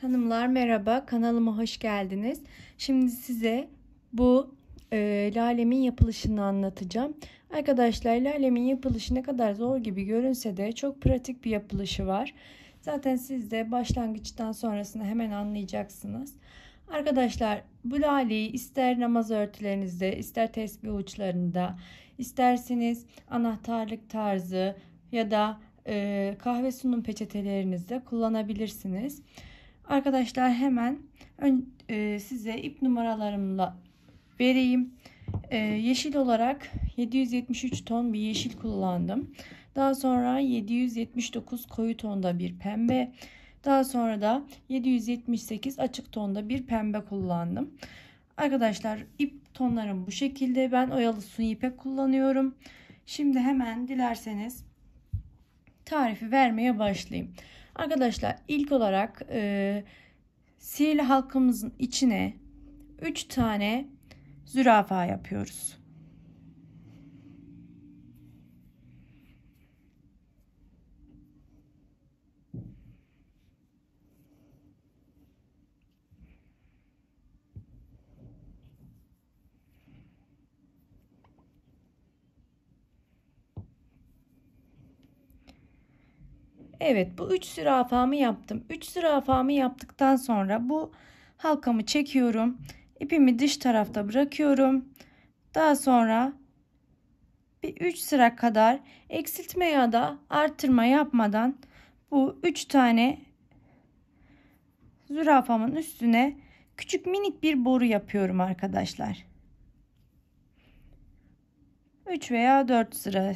Hanımlar merhaba kanalıma hoş geldiniz. Şimdi size bu e, lalemin yapılışını anlatacağım. Arkadaşlar lalemin yapılışı ne kadar zor gibi görünse de çok pratik bir yapılışı var. Zaten siz de başlangıçtan sonrasını hemen anlayacaksınız. Arkadaşlar bu laleyi ister namaz örtülerinizde, ister tesbih uçlarında, isterseniz anahtarlık tarzı ya da e, kahve sunum peçetelerinizde kullanabilirsiniz. Arkadaşlar hemen ön, e, size ip numaralarımla vereyim. E, yeşil olarak 773 ton bir yeşil kullandım. Daha sonra 779 koyu tonda bir pembe. Daha sonra da 778 açık tonda bir pembe kullandım. Arkadaşlar ip tonlarım bu şekilde. Ben oyalı suni ipek kullanıyorum. Şimdi hemen dilerseniz tarifi vermeye başlayayım. Arkadaşlar ilk olarak e, sihirli halkamızın içine 3 tane zürafa yapıyoruz. Evet bu 3 zürafamı yaptım. 3 zürafamı yaptıktan sonra bu halkamı çekiyorum. İpimi dış tarafta bırakıyorum. Daha sonra bir 3 sıra kadar eksiltme ya da artırma yapmadan bu 3 tane zürafamın üstüne küçük minik bir boru yapıyorum arkadaşlar. 3 veya 4 sıra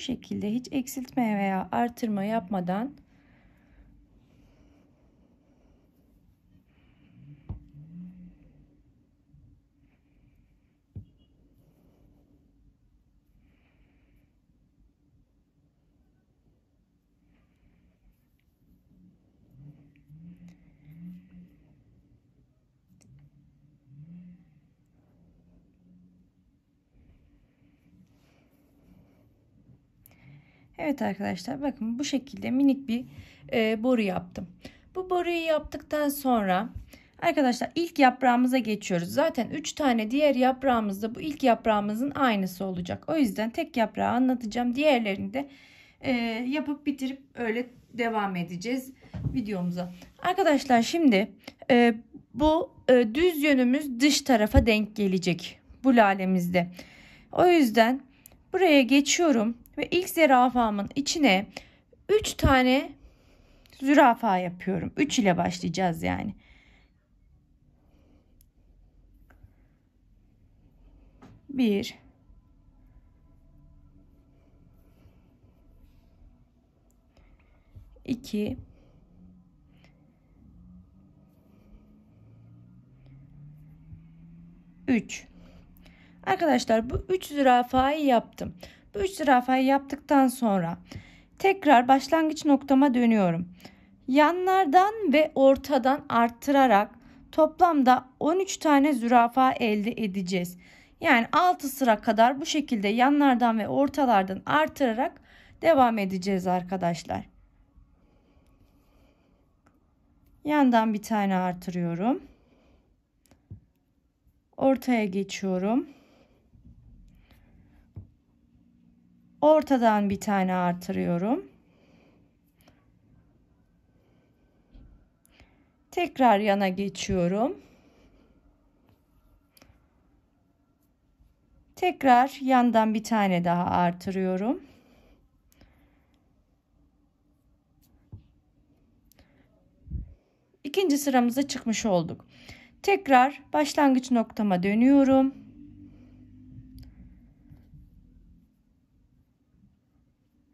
şekilde hiç eksiltme veya artırma yapmadan Evet arkadaşlar bakın bu şekilde minik bir e, boru yaptım. Bu boruyu yaptıktan sonra arkadaşlar ilk yaprağımıza geçiyoruz. Zaten 3 tane diğer yaprağımızda bu ilk yaprağımızın aynısı olacak. O yüzden tek yaprağı anlatacağım. Diğerlerini de e, yapıp bitirip öyle devam edeceğiz videomuza. Arkadaşlar şimdi e, bu e, düz yönümüz dış tarafa denk gelecek bu lalemizde. O yüzden buraya geçiyorum ve ilk zürafamın içine 3 tane zürafa yapıyorum. 3 ile başlayacağız yani. Bir. iki, Üç. Arkadaşlar bu üç zürafayı yaptım. Bu üç zürafayı yaptıktan sonra tekrar başlangıç noktama dönüyorum. Yanlardan ve ortadan arttırarak toplamda 13 tane zürafa elde edeceğiz. Yani 6 sıra kadar bu şekilde yanlardan ve ortalardan artırarak devam edeceğiz arkadaşlar. Yandan bir tane artırıyorum. Ortaya geçiyorum. Ortadan bir tane artırıyorum. Tekrar yana geçiyorum. Tekrar yandan bir tane daha artırıyorum. İkinci sıramıza çıkmış olduk. Tekrar başlangıç noktama dönüyorum.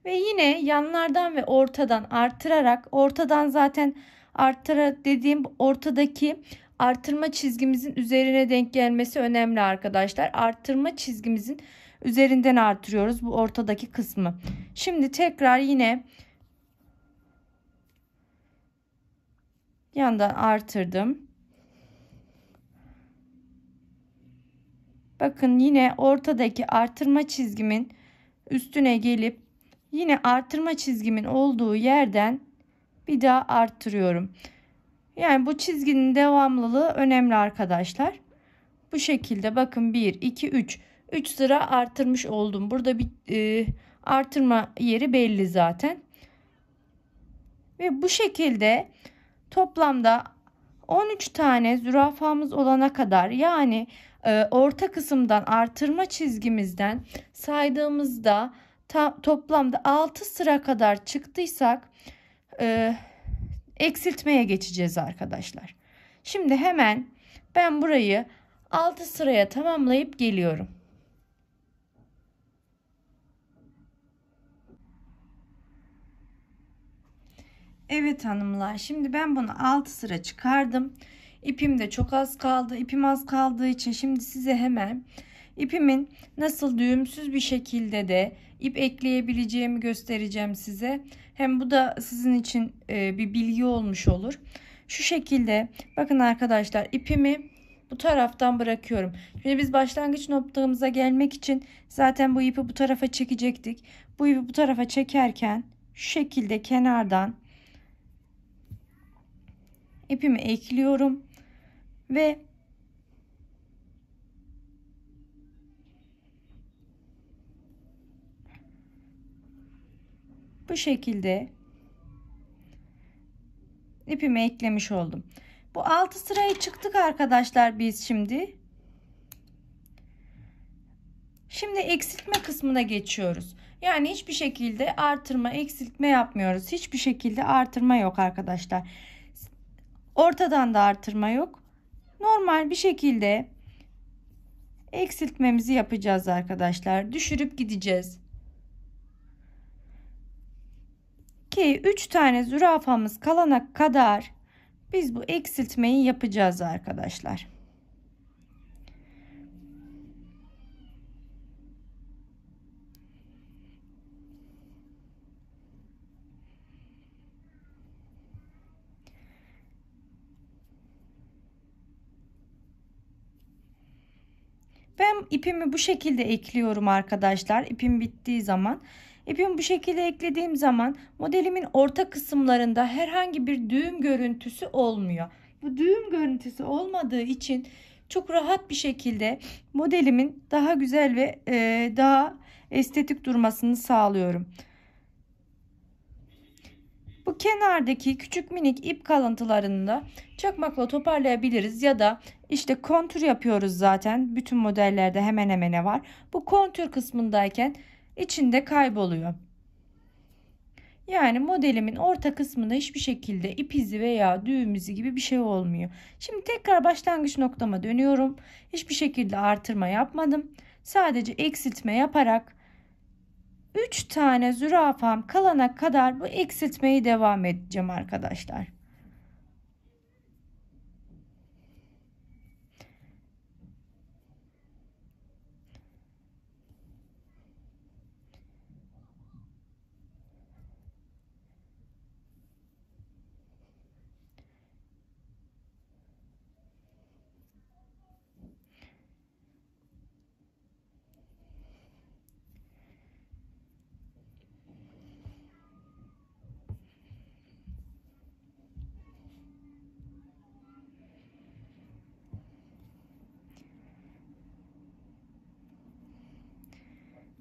Ve yine yanlardan ve ortadan artırarak ortadan zaten arttıra dediğim ortadaki artırma çizgimizin üzerine denk gelmesi önemli arkadaşlar. Artırma çizgimizin üzerinden artırıyoruz bu ortadaki kısmı. Şimdi tekrar yine yandan artırdım. Bakın yine ortadaki artırma çizgimin üstüne gelip yine artırma çizgimin olduğu yerden bir daha arttırıyorum. Yani bu çizginin devamlılığı önemli arkadaşlar. Bu şekilde bakın 1, 2, 3. 3 sıra artırmış oldum. Burada bir e, artırma yeri belli zaten. Ve bu şekilde toplamda 13 tane zürafamız olana kadar yani e, orta kısımdan artırma çizgimizden saydığımızda ta, toplamda 6 sıra kadar çıktıysak e, eksiltmeye geçeceğiz arkadaşlar. Şimdi hemen ben burayı 6 sıraya tamamlayıp geliyorum. Evet hanımlar şimdi ben bunu 6 sıra çıkardım. İpim de çok az kaldı. İpim az kaldığı için şimdi size hemen İpimin nasıl düğümsüz bir şekilde de ip ekleyebileceğimi göstereceğim size. Hem bu da sizin için e, bir bilgi olmuş olur. Şu şekilde bakın arkadaşlar ipimi bu taraftan bırakıyorum. Şimdi biz başlangıç noktamıza gelmek için zaten bu ipi bu tarafa çekecektik. Bu ipi bu tarafa çekerken şu şekilde kenardan ipimi ekliyorum ve Bu şekilde ipimi eklemiş oldum. Bu 6 sıraya çıktık arkadaşlar biz şimdi. Şimdi eksiltme kısmına geçiyoruz. Yani hiçbir şekilde artırma eksiltme yapmıyoruz. Hiçbir şekilde artırma yok arkadaşlar. Ortadan da artırma yok. Normal bir şekilde eksiltmemizi yapacağız arkadaşlar. Düşürüp gideceğiz. ki 3 tane zürafamız kalana kadar biz bu eksiltmeyi yapacağız arkadaşlar. Ben ipimi bu şekilde ekliyorum arkadaşlar. İpim bittiği zaman e İpimi bu şekilde eklediğim zaman modelimin orta kısımlarında herhangi bir düğüm görüntüsü olmuyor. Bu düğüm görüntüsü olmadığı için çok rahat bir şekilde modelimin daha güzel ve e, daha estetik durmasını sağlıyorum. Bu kenardaki küçük minik ip kalıntılarını da çakmakla toparlayabiliriz ya da işte kontür yapıyoruz zaten. Bütün modellerde hemen hemen var. Bu kontür kısmındayken içinde kayboluyor. Yani modelimin orta kısmında hiçbir şekilde ip izi veya düğüm izi gibi bir şey olmuyor. Şimdi tekrar başlangıç noktama dönüyorum. Hiçbir şekilde artırma yapmadım. Sadece eksiltme yaparak 3 tane zürafam kalana kadar bu eksiltmeyi devam edeceğim arkadaşlar.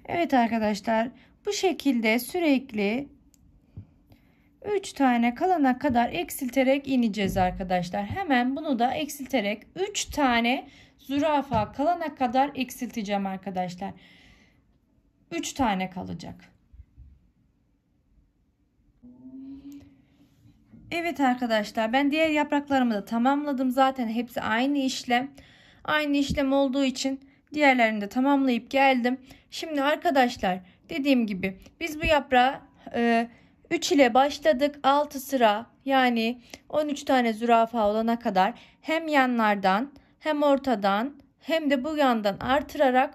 Evet arkadaşlar bu şekilde sürekli 3 tane kalana kadar eksilterek ineceğiz arkadaşlar. Hemen bunu da eksilterek 3 tane zürafa kalana kadar eksilteceğim arkadaşlar. 3 tane kalacak. Evet arkadaşlar ben diğer yapraklarımı da tamamladım. Zaten hepsi aynı işlem. Aynı işlem olduğu için diğerlerini de tamamlayıp geldim. Şimdi arkadaşlar dediğim gibi biz bu yaprağı e, 3 ile başladık 6 sıra yani 13 tane zürafa olana kadar hem yanlardan hem ortadan hem de bu yandan artırarak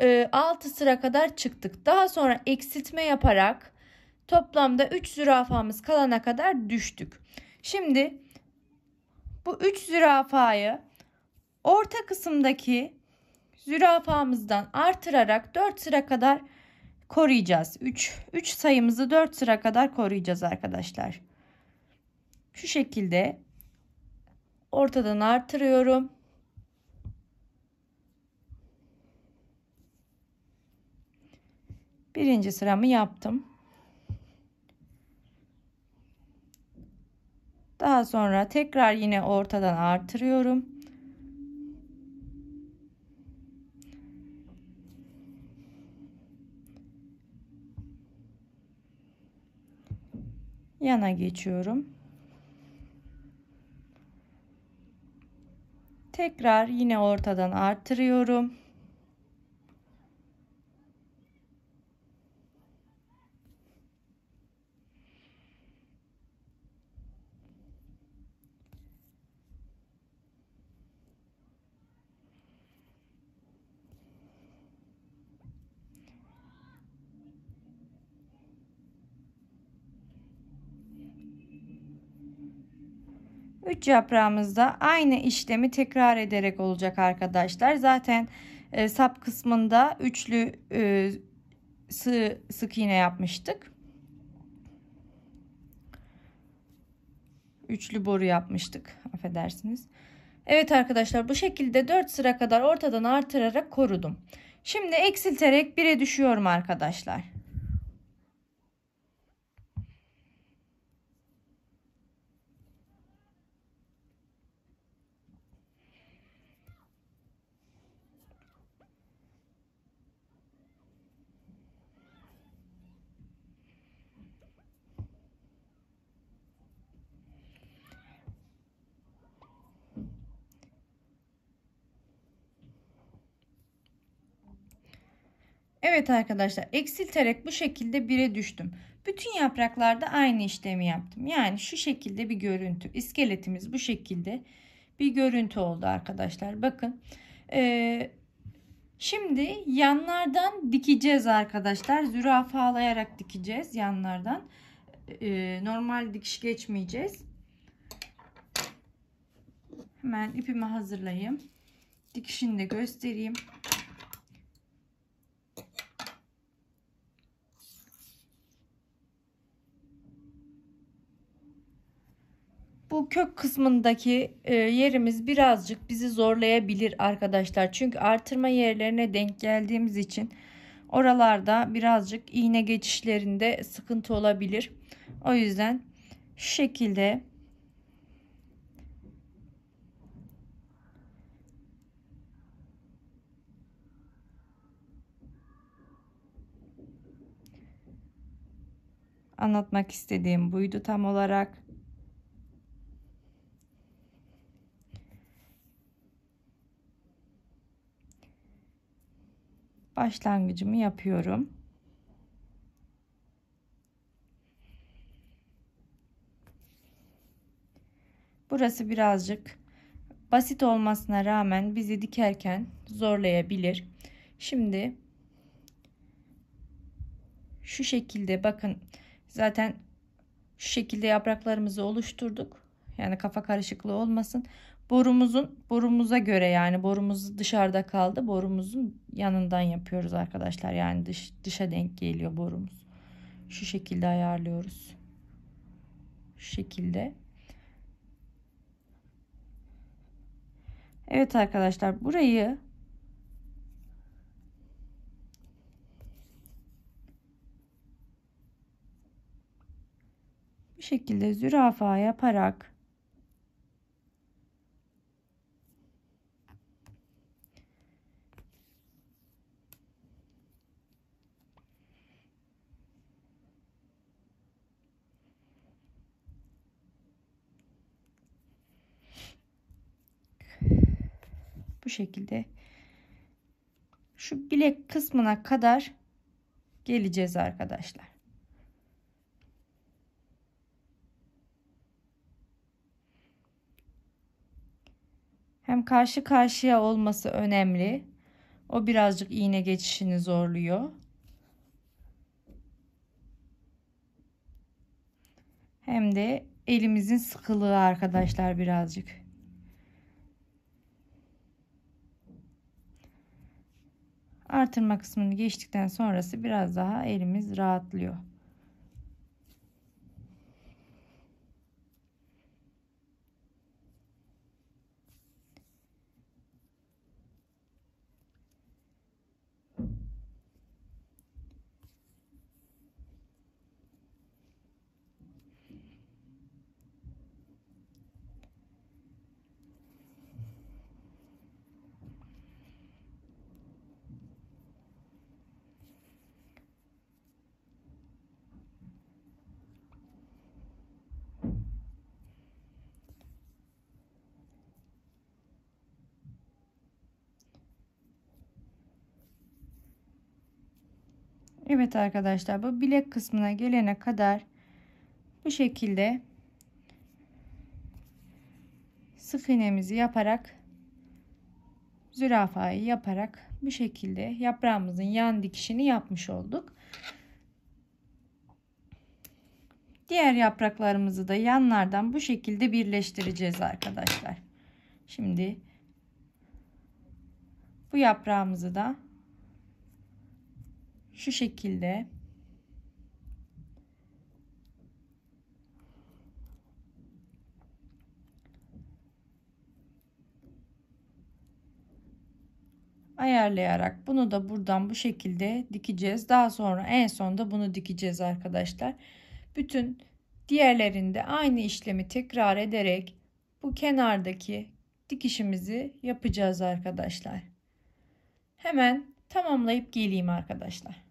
e, 6 sıra kadar çıktık. Daha sonra eksiltme yaparak toplamda 3 zürafamız kalana kadar düştük. Şimdi bu 3 zürafayı orta kısımdaki zürafamızdan artırarak 4 sıra kadar koruyacağız. 3, 3 sayımızı 4 sıra kadar koruyacağız arkadaşlar. Şu şekilde ortadan artırıyorum. Birinci sıramı yaptım. Daha sonra tekrar yine ortadan artırıyorum. yana geçiyorum. Tekrar yine ortadan arttırıyorum. 3 yaprağımızda aynı işlemi tekrar ederek olacak arkadaşlar. Zaten e, sap kısmında üçlü e, sığ, sık iğne yapmıştık. Üçlü boru yapmıştık. Affedersiniz. Evet arkadaşlar bu şekilde 4 sıra kadar ortadan artırarak korudum. Şimdi eksilterek 1'e düşüyorum arkadaşlar. Evet arkadaşlar eksilterek bu şekilde bir'e düştüm. Bütün yapraklarda aynı işlemi yaptım. Yani şu şekilde bir görüntü. İskeletimiz bu şekilde bir görüntü oldu arkadaşlar. Bakın. Ee, şimdi yanlardan dikeceğiz arkadaşlar. Zürafalayarak dikeceğiz yanlardan. Ee, normal dikiş geçmeyeceğiz. Hemen ipimi hazırlayayım. Dikişini de göstereyim. bu kök kısmındaki e, yerimiz birazcık bizi zorlayabilir arkadaşlar. Çünkü artırma yerlerine denk geldiğimiz için oralarda birazcık iğne geçişlerinde sıkıntı olabilir. O yüzden şu şekilde anlatmak istediğim buydu tam olarak. başlangıcımı yapıyorum. Burası birazcık basit olmasına rağmen bizi dikerken zorlayabilir. Şimdi şu şekilde bakın zaten şu şekilde yapraklarımızı oluşturduk. Yani kafa karışıklığı olmasın. Borumuzun borumuza göre yani borumuz dışarıda kaldı. Borumuzun yanından yapıyoruz arkadaşlar. Yani dış, dışa denk geliyor borumuz. Şu şekilde ayarlıyoruz. Şu şekilde. Evet arkadaşlar burayı bu şekilde zürafa yaparak Bu şekilde şu bilek kısmına kadar geleceğiz arkadaşlar. Hem karşı karşıya olması önemli. O birazcık iğne geçişini zorluyor. Hem de elimizin sıkılığı arkadaşlar birazcık. Artırma kısmını geçtikten sonrası biraz daha elimiz rahatlıyor. Evet arkadaşlar bu bilek kısmına gelene kadar bu şekilde sık iğnemizi yaparak zürafayı yaparak bu şekilde yaprağımızın yan dikişini yapmış olduk. Diğer yapraklarımızı da yanlardan bu şekilde birleştireceğiz arkadaşlar. Şimdi bu yaprağımızı da şu şekilde ayarlayarak bunu da buradan bu şekilde dikeceğiz. Daha sonra en sonda bunu dikeceğiz arkadaşlar. Bütün diğerlerinde aynı işlemi tekrar ederek bu kenardaki dikişimizi yapacağız arkadaşlar. Hemen tamamlayıp geleyim arkadaşlar.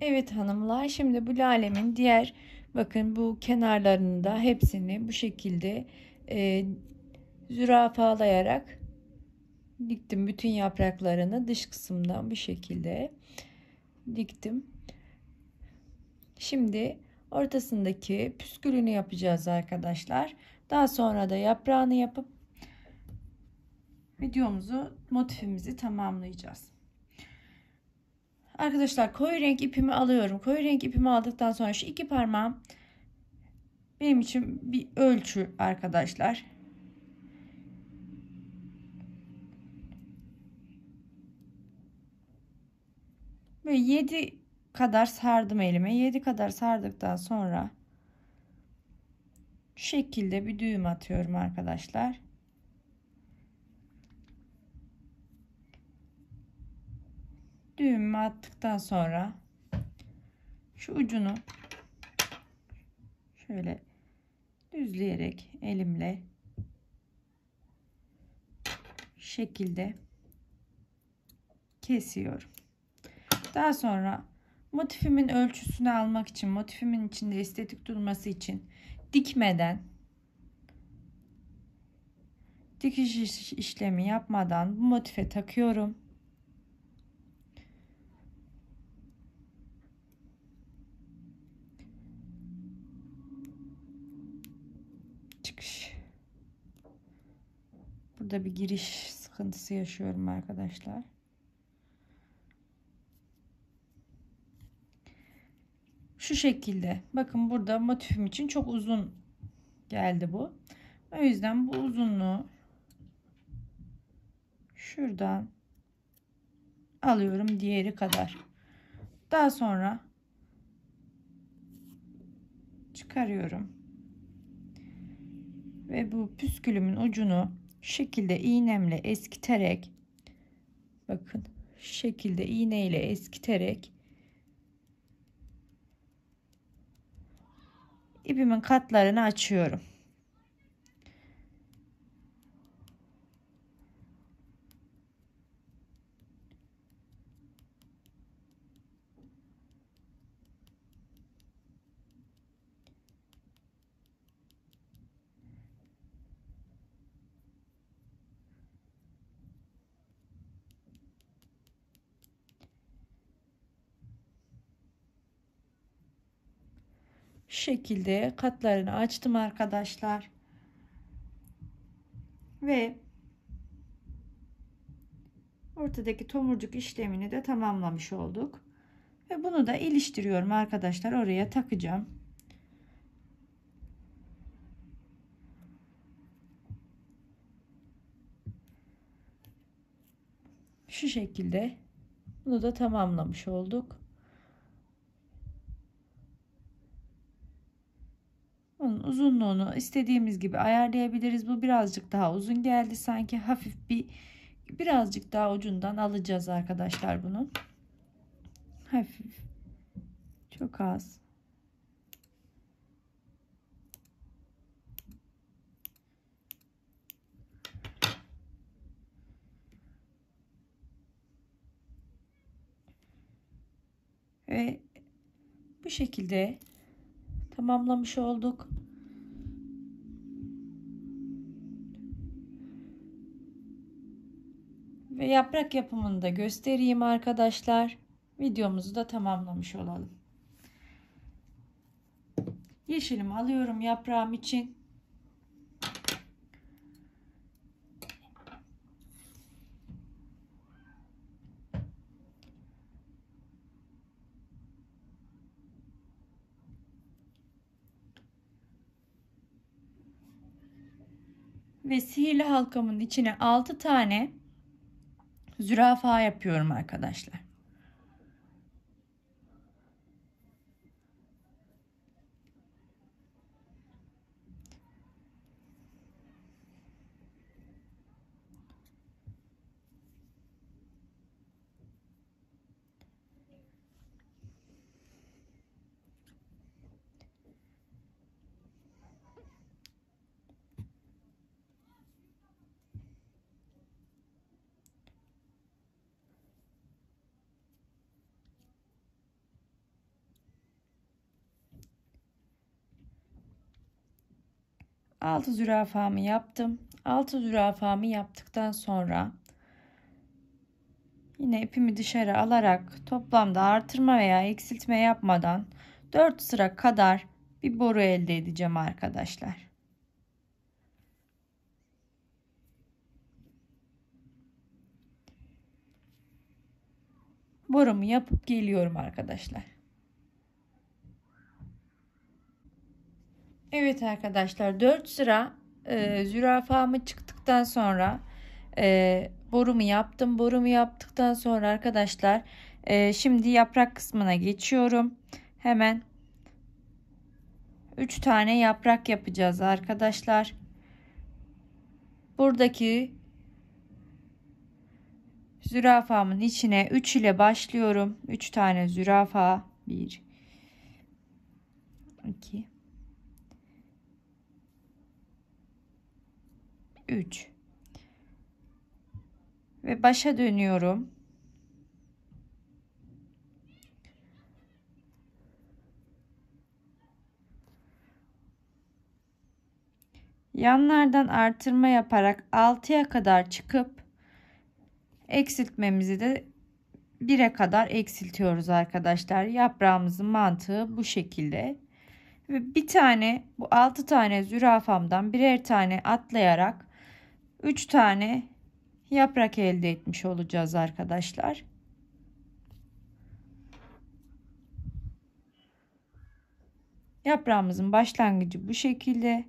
Evet hanımlar şimdi bu lalemin diğer bakın bu kenarlarını da hepsini bu şekilde e, zürafalayarak diktim. Bütün yapraklarını dış kısımdan bu şekilde diktim. Şimdi ortasındaki püskülünü yapacağız arkadaşlar. Daha sonra da yaprağını yapıp videomuzu motifimizi tamamlayacağız. Arkadaşlar koyu renk ipimi alıyorum. Koyu renk ipimi aldıktan sonra şu iki parmağım benim için bir ölçü arkadaşlar. Böyle 7 kadar sardım elime. 7 kadar sardıktan sonra şekilde bir düğüm atıyorum arkadaşlar. Düğümü attıktan sonra şu ucunu şöyle düzleyerek elimle şekilde kesiyorum. Daha sonra motifimin ölçüsünü almak için, motifimin içinde estetik durması için dikmeden dikiş işlemi yapmadan bu motife takıyorum. Burada bir giriş sıkıntısı yaşıyorum arkadaşlar. Şu şekilde. Bakın burada motifim için çok uzun geldi bu. O yüzden bu uzunluğu şuradan alıyorum diğeri kadar. Daha sonra çıkarıyorum. Ve bu püskülümün ucunu şu şekilde iğnemle eskiterek bakın şu şekilde iğneyle eskiterek ipimin katlarını açıyorum. Şu şekilde katlarını açtım arkadaşlar. Ve ortadaki tomurcuk işlemini de tamamlamış olduk. Ve bunu da iliştiriyorum arkadaşlar. Oraya takacağım. Şu şekilde bunu da tamamlamış olduk. uzunluğunu istediğimiz gibi ayarlayabiliriz. Bu birazcık daha uzun geldi sanki hafif bir birazcık daha ucundan alacağız arkadaşlar bunu. Hafif. Çok az. Ve bu şekilde tamamlamış olduk. ve yaprak yapımını da göstereyim arkadaşlar. Videomuzu da tamamlamış olalım. Yeşilimi alıyorum yaprağım için. ve sihirli halkamın içine 6 tane zürafa yapıyorum arkadaşlar. 6 zürafamı yaptım. 6 zürafamı yaptıktan sonra yine ipimi dışarı alarak toplamda artırma veya eksiltme yapmadan 4 sıra kadar bir boru elde edeceğim arkadaşlar. Borumu yapıp geliyorum arkadaşlar. Evet arkadaşlar 4 sıra e, zürafamı çıktıktan sonra e, borumu yaptım. Borumu yaptıktan sonra arkadaşlar e, şimdi yaprak kısmına geçiyorum. Hemen 3 tane yaprak yapacağız arkadaşlar. Buradaki zürafamın içine 3 ile başlıyorum. 3 tane zürafa. 1 2 3 ve başa dönüyorum. Yanlardan artırma yaparak 6'ya kadar çıkıp eksiltmemizi de 1'e kadar eksiltiyoruz arkadaşlar. Yaprağımızın mantığı bu şekilde. Ve bir tane bu 6 tane zürafamdan birer tane atlayarak 3 tane yaprak elde etmiş olacağız arkadaşlar. Yaprağımızın başlangıcı bu şekilde.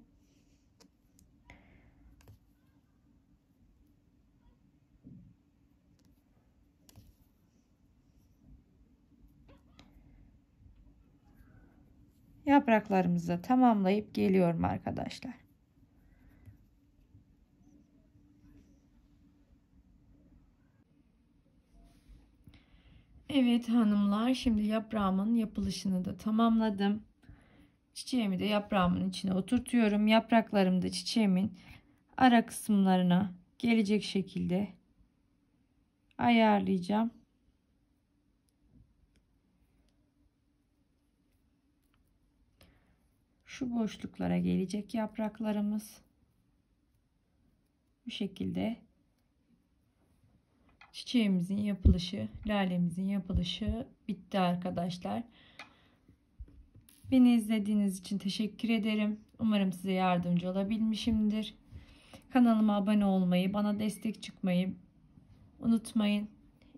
Yapraklarımızı tamamlayıp geliyorum arkadaşlar. Evet hanımlar şimdi yaprağımın yapılışını da tamamladım. Çiçeğimi de yaprağımın içine oturtuyorum. Yapraklarım da çiçeğimin ara kısımlarına gelecek şekilde ayarlayacağım. Şu boşluklara gelecek yapraklarımız bu şekilde çiçeğimizin yapılışı, lalemizin yapılışı bitti arkadaşlar. Beni izlediğiniz için teşekkür ederim. Umarım size yardımcı olabilmişimdir. Kanalıma abone olmayı, bana destek çıkmayı unutmayın.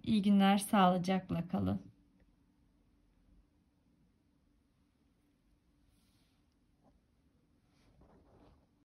İyi günler, sağlıcakla kalın.